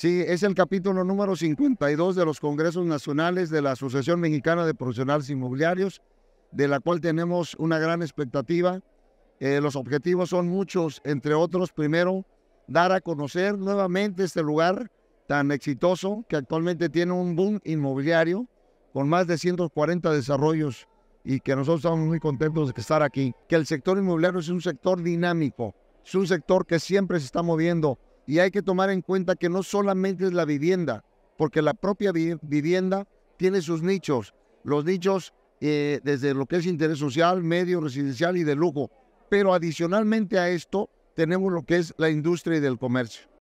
Sí, es el capítulo número 52 de los Congresos Nacionales de la Asociación Mexicana de Profesionales Inmobiliarios, de la cual tenemos una gran expectativa. Eh, los objetivos son muchos, entre otros, primero, dar a conocer nuevamente este lugar tan exitoso que actualmente tiene un boom inmobiliario con más de 140 desarrollos y que nosotros estamos muy contentos de estar aquí. Que el sector inmobiliario es un sector dinámico, es un sector que siempre se está moviendo y hay que tomar en cuenta que no solamente es la vivienda, porque la propia vivienda tiene sus nichos. Los nichos eh, desde lo que es interés social, medio, residencial y de lujo. Pero adicionalmente a esto tenemos lo que es la industria y del comercio.